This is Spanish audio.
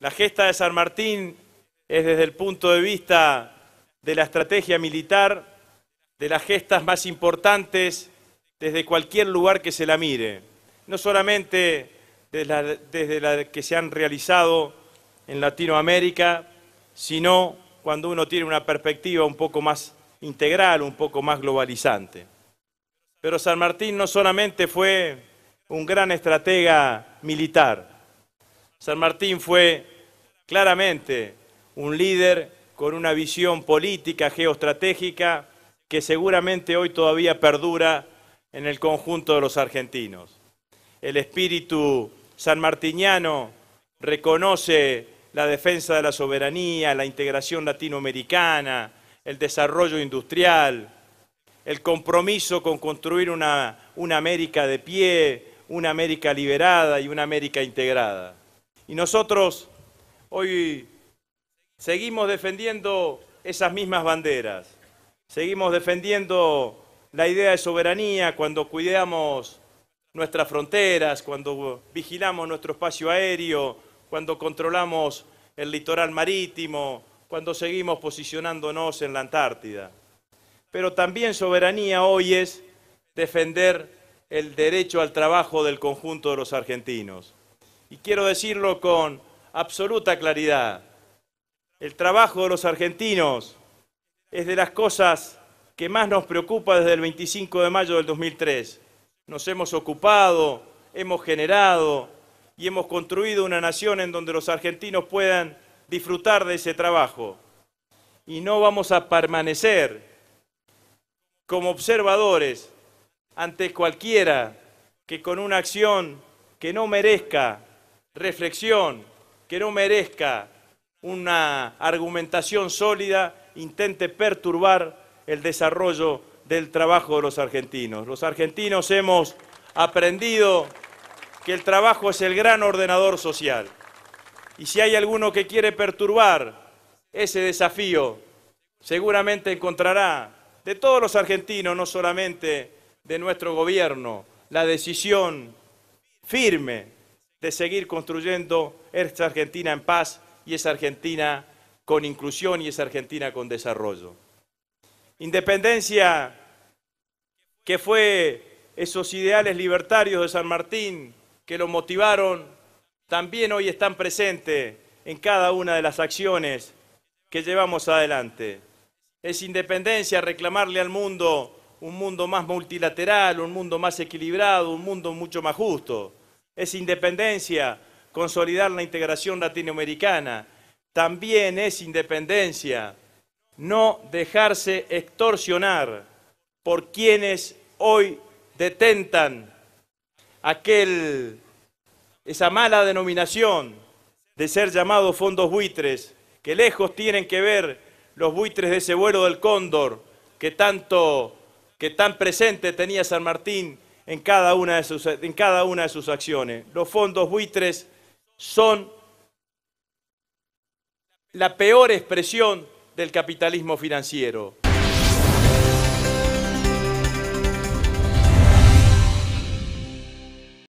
La gesta de San Martín es desde el punto de vista de la estrategia militar, de las gestas más importantes desde cualquier lugar que se la mire, no solamente desde la, que se han realizado en Latinoamérica, sino cuando uno tiene una perspectiva un poco más integral, un poco más globalizante. Pero San Martín no solamente fue un gran estratega militar, San Martín fue claramente un líder con una visión política, geoestratégica, que seguramente hoy todavía perdura en el conjunto de los argentinos. El espíritu sanmartiniano reconoce la defensa de la soberanía, la integración latinoamericana, el desarrollo industrial, el compromiso con construir una, una América de pie, una América liberada y una América integrada. Y nosotros hoy seguimos defendiendo esas mismas banderas, seguimos defendiendo la idea de soberanía cuando cuidamos nuestras fronteras, cuando vigilamos nuestro espacio aéreo, cuando controlamos el litoral marítimo, cuando seguimos posicionándonos en la Antártida. Pero también soberanía hoy es defender el derecho al trabajo del conjunto de los argentinos y quiero decirlo con absoluta claridad. El trabajo de los argentinos es de las cosas que más nos preocupa desde el 25 de mayo del 2003. Nos hemos ocupado, hemos generado y hemos construido una nación en donde los argentinos puedan disfrutar de ese trabajo. Y no vamos a permanecer como observadores ante cualquiera que con una acción que no merezca reflexión que no merezca una argumentación sólida intente perturbar el desarrollo del trabajo de los argentinos. Los argentinos hemos aprendido que el trabajo es el gran ordenador social. Y si hay alguno que quiere perturbar ese desafío, seguramente encontrará de todos los argentinos, no solamente de nuestro gobierno, la decisión firme de seguir construyendo esta Argentina en paz y esa Argentina con inclusión y esa Argentina con desarrollo. Independencia que fue esos ideales libertarios de San Martín que lo motivaron, también hoy están presentes en cada una de las acciones que llevamos adelante. Es independencia reclamarle al mundo un mundo más multilateral, un mundo más equilibrado, un mundo mucho más justo es independencia, consolidar la integración latinoamericana. También es independencia no dejarse extorsionar por quienes hoy detentan aquel, esa mala denominación de ser llamados fondos buitres, que lejos tienen que ver los buitres de ese vuelo del cóndor que tanto, que tan presente tenía San Martín en cada una de sus, acciones. Los fondos buitres son la peor expresión del capitalismo financiero.